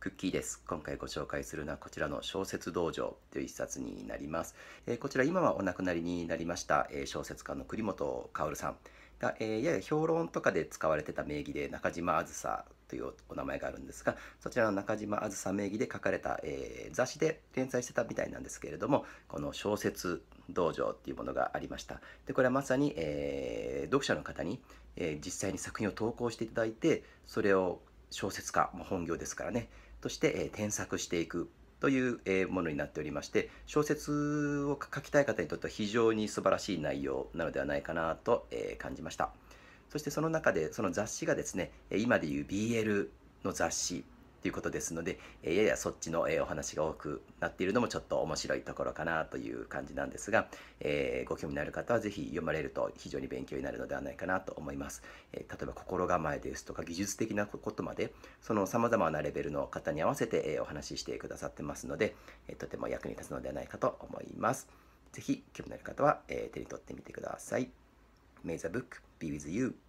クッキーです。今回ご紹介するのはこちらの小説道場という一冊になります。えー、こちら今はお亡くなりになりました、えー、小説家の栗本薫さんが、えー、やや評論とかで使われてた名義で中島あずさというお名前があるんですが、そちらの中島あずさ名義で書かれた、え雑誌で連載してたみたいなんですけれども、この小説道場っていうものがありました。で、これはまさに、え読者の方に、え実際に作品を投稿していただいて、それを小説家、も本業ですからね、としてえ添削していくというものになっておりまして小説を書きたい方にとっては非常に素晴らしい内容なのではないかなとえ感じましたそしてその中でその雑誌がですね今でいう BL の雑誌ということですので、えややそっちの、えお話が多くなっているのもちょっと面白いところかなという感じなんですが、えご興味のある方は是非読まれると非常に勉強になるのではないかなと思います。え例えば心構えですとか技術的なことまで、その様々なレベルの方に合わせて、えお話ししてくださってますので、えとても役に立つのではないかと思います。是非興味のある方は、え手に取ってみてください。May the book be with you.